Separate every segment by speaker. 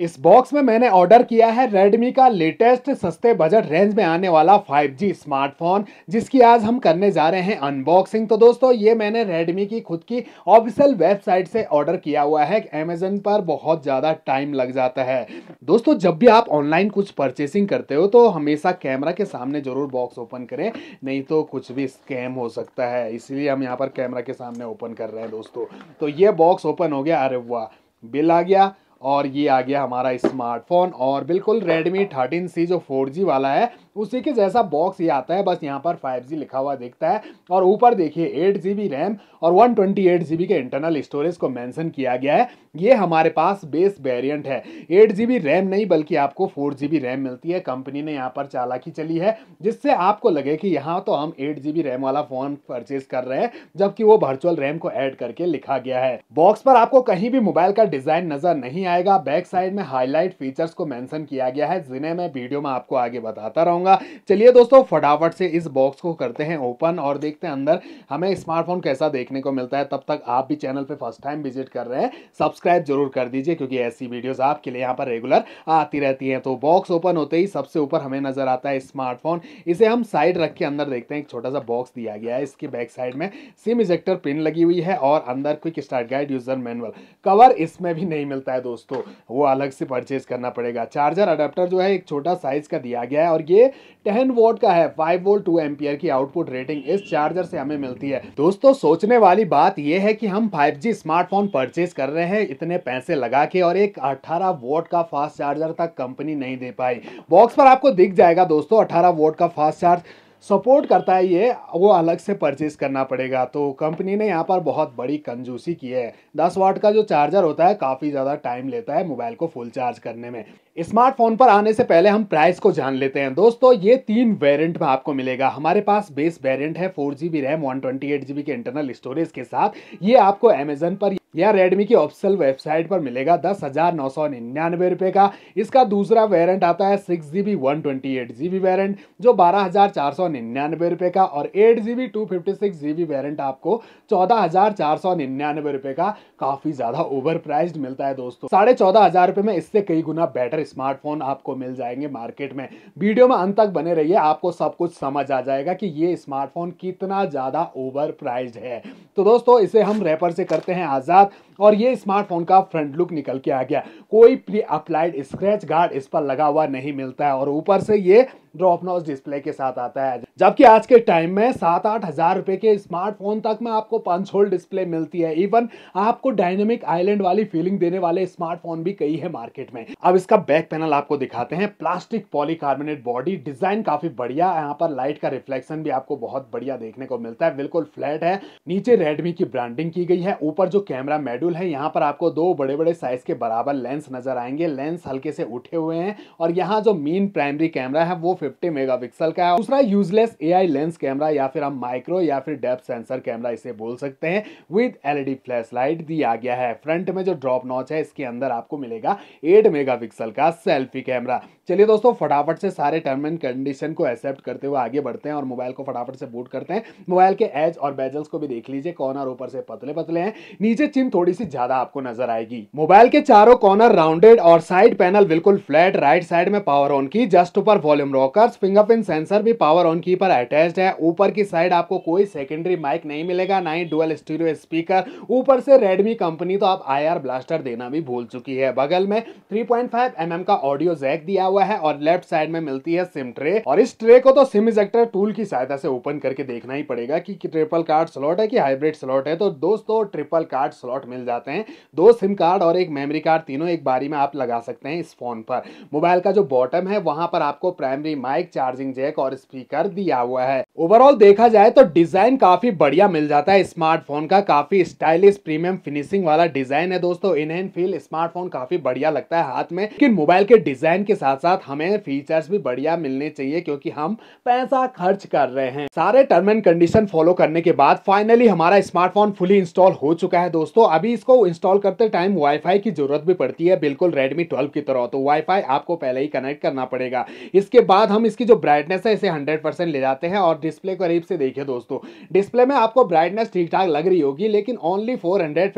Speaker 1: इस बॉक्स में मैंने ऑर्डर किया है रेडमी का लेटेस्ट सस्ते बजट रेंज में आने वाला 5G स्मार्टफोन जिसकी आज हम करने जा रहे हैं अनबॉक्सिंग तो दोस्तों ये मैंने रेडमी की खुद की ऑफिशियल वेबसाइट से ऑर्डर किया हुआ है अमेजन पर बहुत ज़्यादा टाइम लग जाता है दोस्तों जब भी आप ऑनलाइन कुछ परचेसिंग करते हो तो हमेशा कैमरा के सामने ज़रूर बॉक्स ओपन करें नहीं तो कुछ भी स्कैम हो सकता है इसलिए हम यहाँ पर कैमरा के सामने ओपन कर रहे हैं दोस्तों तो ये बॉक्स ओपन हो गया अरे वाह बिल आ गया और ये आ गया हमारा स्मार्टफोन और बिल्कुल Redmi 13C जो 4G वाला है उसी के जैसा बॉक्स ये आता है बस यहाँ पर 5G लिखा हुआ दिखता है और ऊपर देखिए बी रैम और बी के इंटरनल स्टोरेज को मेंशन किया गया है ये हमारे पास बेस वेरिएंट है बी रैम नहीं बल्कि आपको बी रैम मिलती है कंपनी ने यहाँ पर चालाकी चली है जिससे आपको लगे कि यहाँ तो हम बी रैम वाला फ़ोन परचेज कर रहे हैं जबकि वो वर्चुअल रैम को ऐड करके लिखा गया है बॉक्स पर आपको कहीं भी मोबाइल का डिज़ाइन नज़र नहीं आएगा बैक साइड में हाईलाइट फीचर्स को मैंशन किया गया है जिन्हें मैं वीडियो में आपको आगे बताता रहूंगा करूंगा चलिए दोस्तों फटाफट से इस बॉक्स को करते हैं ओपन और देखते हैं अंदर हमें स्मार्टफोन कैसा देखने को मिलता है तब तक आप भी चैनल पे फर्स्ट टाइम विजिट कर रहे हैं सब्सक्राइब जरूर कर दीजिए क्योंकि ऐसी वीडियोज़ आपके लिए यहाँ पर रेगुलर आती रहती हैं तो बॉक्स ओपन होते ही सबसे ऊपर हमें नज़र आता है स्मार्टफोन इसे हम साइड रख के अंदर देखते हैं एक छोटा सा बॉक्स दिया गया है इसके बैक साइड में सिम इजेक्टर पिन लगी हुई है और अंदर quick start guide user manual cover इसमें भी नहीं मिलता है दोस्तों वो अलग से परचेज करना पड़ेगा चार्जर अडेप्टर जो है एक छोटा साइज का दिया गया है और ये टेन वोट का है फाइव वोल्ट टू एम्पियर की आउटपुट रेटिंग इस चार्जर से हमें मिलती है दोस्तों सोचने वाली बात यह है कि हम 5G स्मार्टफोन परचेज कर रहे हैं इतने पैसे लगा के और एक 18 वोट का फास्ट चार्जर तक कंपनी नहीं दे पाई बॉक्स पर आपको दिख जाएगा दोस्तों 18 वोट का फास्ट चार्ज सपोर्ट करता है ये वो अलग से परचेज करना पड़ेगा तो कंपनी ने यहाँ पर बहुत बड़ी कंजूसी की है दस वाट का जो चार्जर होता है काफ़ी ज़्यादा टाइम लेता है मोबाइल को फुल चार्ज करने में स्मार्टफोन पर आने से पहले हम प्राइस को जान लेते हैं दोस्तों ये तीन वेरिएंट में आपको मिलेगा हमारे पास बेस वेरिएंट है four G B RAM one twenty eight G B के इंटरनल स्टोरेज के साथ ये आपको अमेजन पर यह Redmi की ऑफिशियल वेबसाइट पर मिलेगा दस हजार नौ सौ निन्यानवे रुपए का इसका दूसरा वेरिएंट आता है six G B one twenty eight G B variant जो बारह हजार चार सौ निन्यानवे रुपए का और eight G B two fifty six G B variant आपको चौदह हजार चार सौ निन्यानवे रुपए का काफ़ी ज़्यादा ओवर प्राइज मिलता है दोस्तों साढ़े चौदह हजार रुपए में इससे कई गुना बेटर स्मार्टफोन आपको मिल जाएंगे मार्केट में वीडियो में अंत तक बने रहिए आपको सब कुछ समझ आ जाएगा कि ये स्मार्टफोन कितना ज़्यादा ओवर प्राइज है तो दोस्तों इसे हम रेपर से करते हैं आज़ाद назад – और ये स्मार्टफोन का फ्रंट लुक निकल के आ गया कोई प्री अप्लाइड स्क्रैच गार्ड इस पर लगा हुआ नहीं मिलता है और ऊपर से ये ड्रॉप डिस्प्ले के साथ आता है जबकि आज के टाइम में सात आठ हजार रुपए के स्मार्टफोन तक में आपको पंच होल डिस्प्ले मिलती है इवन आपको डायनेमिक आइलैंड वाली फीलिंग देने वाले स्मार्टफोन भी कई है मार्केट में अब इसका बैक पैनल आपको दिखाते हैं प्लास्टिक पॉलीकार्बोनेट बॉडी डिजाइन काफी बढ़िया यहाँ पर लाइट का रिफ्लेक्शन भी आपको बहुत बढ़िया देखने को मिलता है बिल्कुल फ्लैट है नीचे रेडमी की ब्रांडिंग की गई है ऊपर जो कैमरा मेडू मॉड्यूल है यहाँ पर आपको दो बड़े बड़े साइज के बराबर लेंस नजर आएंगे लेंस हल्के से उठे हुए हैं और यहाँ जो मेन प्राइमरी कैमरा है वो 50 मेगापिक्सल का है दूसरा यूजलेस एआई लेंस कैमरा या फिर हम माइक्रो या फिर डेप सेंसर कैमरा इसे बोल सकते हैं विद एलईडी फ्लैश लाइट दिया गया है फ्रंट में जो ड्रॉप नॉच है इसके अंदर आपको मिलेगा एट मेगा का सेल्फी कैमरा चलिए दोस्तों फटाफट से सारे टर्म एंड कंडीशन को एक्सेप्ट करते हुए आगे बढ़ते हैं और मोबाइल को फटाफट से बूट करते हैं मोबाइल के एज और बेजल्स को भी देख लीजिए कॉर्नर ऊपर से पतले पतले हैं नीचे चिन थोड़ी सी ज्यादा आपको नजर आएगी मोबाइल के चारों कॉर्नर राउंडेड और साइड पैनल बिल्कुल फ्लैट राइट साइड में पावर ऑन की जस्ट ऊपर वॉल्यूम रॉकर फिंगरप्रिंट सेंसर भी पावर ऑन की पर अटैच है ऊपर की साइड आपको कोई सेकेंडरी माइक नहीं मिलेगा ना ही डुअल स्टीरियो स्पीकर ऊपर से रेडमी कंपनी तो आप आई ब्लास्टर देना भी भूल चुकी है बगल में थ्री पॉइंट mm का ऑडियो जैक दिया हुआ है और लेफ्ट साइड में मिलती है सिम ट्रे और इस ट्रे को तो सिम इजेक्टर टूल की सहायता से ओपन करके देखना ही पड़ेगा की ट्रिपल कार्ड स्लॉट है की हाइब्रिड स्लॉट है तो दोस्तों ट्रिपल कार्ड स्लॉट मिल जाते हैं दो सिम कार्ड और एक मेमोरी कार्ड तीनों एक बारी में आप लगा सकते हैं इस फोन पर मोबाइल का जो बॉटम है वहां पर आपको प्राइमरी माइक चार्जिंग जैक और स्पीकर दिया हुआ है ओवरऑल देखा जाए तो डिजाइन काफी बढ़िया मिल जाता है स्मार्टफोन का काफी स्टाइलिश प्रीमियम फिनिशिंग वाला डिजाइन है दोस्तों इनहेंड फील स्मार्टफोन काफी बढ़िया लगता है हाथ में लेकिन मोबाइल के डिजाइन के साथ साथ हमें फीचर्स भी बढ़िया मिलने चाहिए क्योंकि हम पैसा खर्च कर रहे हैं सारे टर्म एंड कंडीशन फॉलो करने के बाद फाइनली हमारा स्मार्टफोन फुली इंस्टॉल हो चुका है दोस्तों अभी इसको इंस्टॉल करते टाइम वाईफाई की ज़रूरत भी पड़ती है बिल्कुल रेडमी ट्वेल्व की तरह तो वाईफाई आपको पहले ही कनेक्ट करना पड़ेगा इसके बाद हम इसकी जो ब्राइटनेस है इसे हंड्रेड परसेंट ले जाते हैं और डिस्प्ले करीब से देखिए दोस्तों डिस्प्ले में आपको ब्राइटनेस ठीक ठाक लग रही होगी लेकिन ओनली फोर हंड्रेड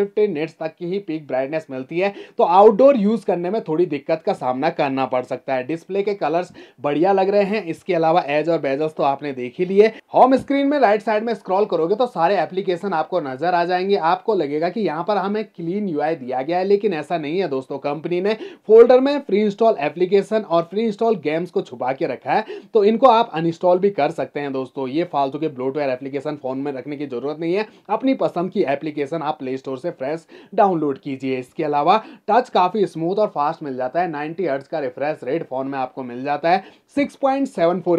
Speaker 1: तक की ही पीक ब्राइटनेस मिलती है तो आउटडोर यूज़ करने में थोड़ी दिक्कत का सामना करना पड़ सकता है डिस्प्ले के कलर्स बढ़िया लग रहे हैं इसके अलावा एज और बेजल्स तो आपने देख ही लिए होम स्क्रीन में राइट साइड में स्क्रॉल करोगे तो सारे एप्लीकेशन आपको नजर आ जाएंगे आपको लगेगा कि यहाँ पर हमें क्लीन यूआई दिया गया है लेकिन ऐसा नहीं है दोस्तों कंपनी ने फोल्डर में फ्री इंस्टॉल एप्लीकेशन और फ्री इंस्टॉल गेम्स को छुपा के रखा है तो इनको आप अनइंस्टॉल भी कर सकते हैं दोस्तों ये फालतू के ब्लूटवेयर एप्लीकेशन फोन में रखने की जरूरत नहीं है अपनी पसंद की एप्लीकेशन आप प्ले स्टोर से फ्रेश डाउनलोड कीजिए इसके अलावा टच काफी स्मूथ और फास्ट मिल जाता है नाइनटी हर्ट्ज का रिफ्रेश रेट फोन में आपको मिल जाता है सिक्स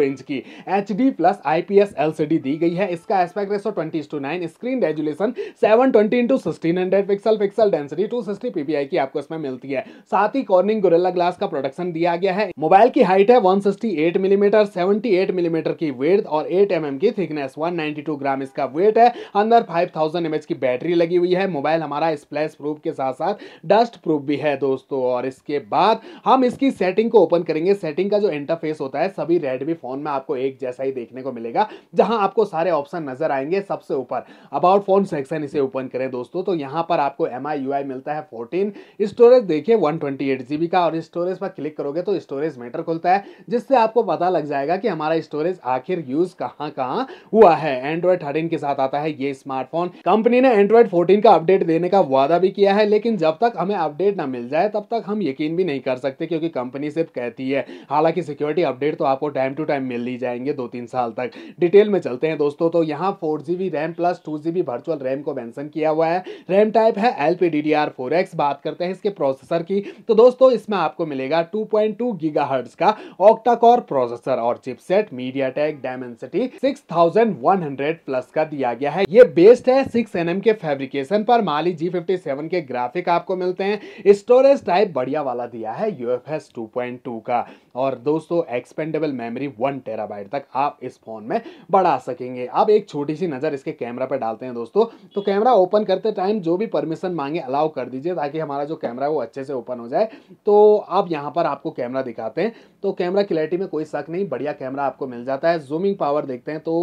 Speaker 1: इंच की एच प्लस आईपीएस एलसीडी दी गई है इसका aspect ratio twenty two screen resolution seven twenty into sixteen hundred pixel pixel density two sixty PPI की आपको इसमें मिलती है साथ ही कॉर्निंग गोरिल्ला ग्लास का प्रोडक्शन दिया गया है मोबाइल की हाइट है one sixty eight millimetre seventy eight millimetre की वेथ और एट एम mm की thickness one ninety two gram इसका वेट है अंदर फाइव 5000 mAh की बैटरी लगी हुई है मोबाइल हमारा स्प्लैश प्रूफ के साथ साथ डस्ट प्रूफ भी है दोस्तों और इसके बाद हम इसकी सेटिंग को ओपन करेंगे सेटिंग का जो इंटरफेस होता है सभी रेडमी फोन में आपको एक जैसा ही देखने को मिलेगा जहां आपको सारे ऑप्शन नजर आएंगे सबसे ऊपर अबाउट फोन सेक्शन इसे ओपन करें दोस्तों तो यहां पर आपको एम आई मिलता है फोर्टीन स्टोरेज देखिए वन ट्वेंटी का और स्टोरेज पर क्लिक करोगे तो स्टोरेज मीटर खुलता है जिससे आपको पता लग जाएगा कि हमारा स्टोरेज आखिर यूज कहाँ कहाँ हुआ है एंड्रॉयड थर्टीन के साथ आता है ये स्मार्टफोन कंपनी ने एंड्रॉयड फोर्टीन का अपडेट देने का वादा भी किया है लेकिन जब तक हमें अपडेट ना मिल जाए तब तक हम यकीन भी नहीं कर सकते क्योंकि कंपनी सिर्फ कहती है हालांकि सिक्योरिटी अपडेट तो आपको टाइम टू टाइम मिल ही जाएंगे दो तीन साल तक डिटेल में चलते हैं दोस्तों तो यहाँ four RAM plus two virtual RAM को मैंसन किया हुआ है रैम टाइप टाइप है L P D D R four X बात करते हैं इसके प्रोसेसर की तो दोस्तों इसमें आपको मिलेगा two point two giga hertz का ऑक्टाकोर प्रोसेसर और chipset MediaTek Dimensity six thousand one hundred plus का दिया गया है ये बेस्ड है सिक्स एन एम के फेब्रिकेशन पर माली जी फिफ्टी सेवन के ग्राफिक आपको मिलते हैं स्टोरेज टाइप बढ़िया वाला दिया है U F S two point two का और दोस्तों एक्सपेंडेबल मेमोरी वन टेराबाइट तक आप इस फोन में बढ़ा सकेंगे अब एक छोटी सी नजर इसके कैमरा पर डालते हैं दोस्तों तो कैमरा ओपन करते टाइम जो भी परमिशन मांगे अलाउ कर दीजिए ताकि हमारा जो कैमरा है वो अच्छे से ओपन हो जाए तो आप यहाँ पर आपको कैमरा दिखाते हैं तो कैमरा क्लैरिटी में कोई शक नहीं बढ़िया कैमरा आपको मिल जाता है जूमिंग पावर देखते हैं तो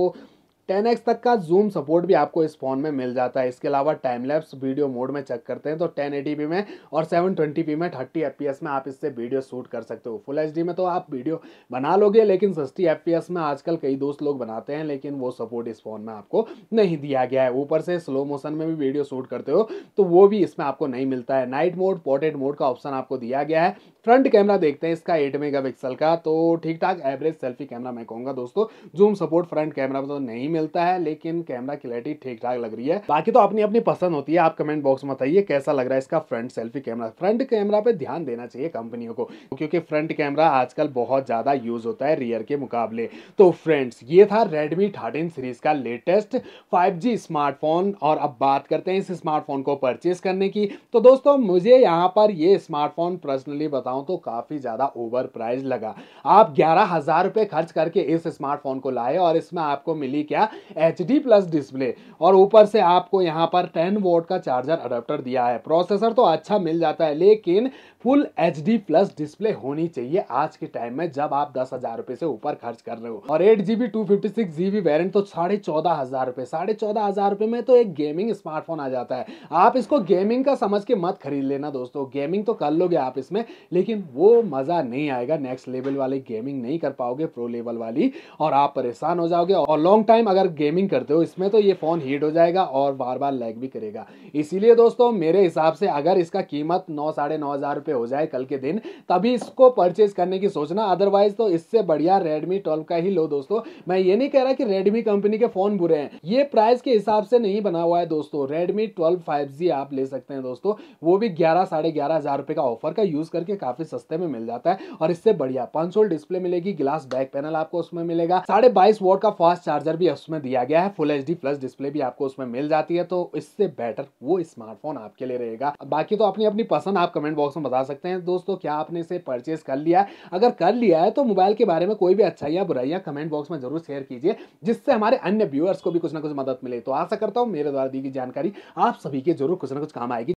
Speaker 1: टेन एक्स तक का जूम सपोर्ट भी आपको इस फ़ोन में मिल जाता है इसके अलावा टाइम लैप्स वीडियो मोड में चेक करते हैं तो टेन 1080p में और सेवन ट्वेंटी पी में पी एस में आप इससे वीडियो शूट कर सकते हो फुल एच में तो आप वीडियो बना लोगे लेकिन सस्ती एफ में आजकल कई दोस्त लोग बनाते हैं लेकिन वो सपोर्ट इस फ़ोन में आपको नहीं दिया गया है ऊपर से स्लो मोशन में भी वीडियो शूट करते हो तो वो भी इसमें आपको नहीं मिलता है नाइट मोड पोर्ट्रेट मोड का ऑप्शन आपको दिया गया है फ्रंट कैमरा देखते हैं इसका एट मेगापिक्सल का तो ठीक ठाक एवरेज सेल्फी कैमरा मैं कहूँगा दोस्तों जूम सपोर्ट फ्रंट कैमरा में तो नहीं मिलता है लेकिन कैमरा क्लियरिटी ठीक ठाक लग रही है बाकी तो अपनी अपनी पसंद होती है आप कमेंट बॉक्स में बताइए कैसा लग रहा है इसका front selfie camera front camera पे ध्यान देना चाहिए कंपनियों को क्योंकि फ्रंट कैमरा आजकल बहुत ज़्यादा यूज होता है रियर के मुकाबले तो फ्रेंड्स ये था रेडमी थर्टीन सीरीज का लेटेस्ट फाइव स्मार्टफोन और अब बात करते हैं इस स्मार्टफोन को परचेज करने की तो दोस्तों मुझे यहाँ पर ये स्मार्टफोन पर्सनली बता बताऊं तो काफ़ी ज़्यादा ओवर प्राइज लगा आप ग्यारह हज़ार रुपए खर्च करके इस स्मार्टफोन को लाए और इसमें आपको मिली क्या एच डी प्लस डिस्प्ले और ऊपर से आपको यहाँ पर टेन वोट का चार्जर अडोप्टर दिया है प्रोसेसर तो अच्छा मिल जाता है लेकिन full H D plus display होनी चाहिए आज के टाइम में जब आप दस हजार रुपए से ऊपर खर्च कर रहे हो और eight GB two fifty six GB variant तो साढ़े चौदह हजार रुपए साढ़े चौदह हजार रुपए में तो एक गेमिंग स्मार्टफोन आ जाता है आप इसको गेमिंग का समझ के मत खरीद लेना दोस्तों गेमिंग तो कर लोगे आप इसमें लेकिन वो मजा नहीं आएगा नेक्स्ट लेवल वाली गेमिंग नहीं कर पाओगे प्रो लेवल वाली और आप परेशान हो जाओगे और लॉन्ग टाइम अगर गेमिंग करते हो इसमें तो ये फोन हीट हो जाएगा और बार बार लैग भी करेगा इसीलिए दोस्तों मेरे हिसाब से अगर इसका कीमत नौ साढ़े नौ हजार रुपये पे हो जाए कल के दिन तभी इसको परचेज करने की सोचना अदरवाइज तो इससे बढ़िया रेडमी ट्वेल्व का ही लो दोस्तों मैं ये नहीं कह रहा कि रेडमी कंपनी के फोन बुरे हैं ये प्राइस के हिसाब से नहीं बना हुआ है दोस्तों रेडमी ट्वेल्व फाइव आप ले सकते हैं दोस्तों वो भी ग्यारह साढ़े ग्यारह हजार रुपए का ऑफर का यूज करके काफी सस्ते में मिल जाता है और इससे बढ़िया पंच डिस्प्ले मिलेगी ग्लास बैक पैनल आपको उसमें मिलेगा साढ़े बाईस वोट का फास्ट चार्जर भी उसमें दिया गया है फुल एच प्लस डिस्प्ले भी आपको उसमें मिल जाती है तो इससे बेटर वो स्मार्टफोन आपके लिए रहेगा बाकी तो अपनी अपनी पसंद आप कमेंट बॉक्स में बता बता सकते हैं दोस्तों क्या आपने इसे परचेज कर लिया है अगर कर लिया है तो मोबाइल के बारे में कोई भी अच्छाई या बुराइयाँ कमेंट बॉक्स में जरूर शेयर कीजिए जिससे हमारे अन्य व्यूअर्स को भी कुछ ना कुछ मदद मिले तो आशा करता हूँ मेरे द्वारा दी गई जानकारी आप सभी के जरूर कुछ ना कुछ काम आएगी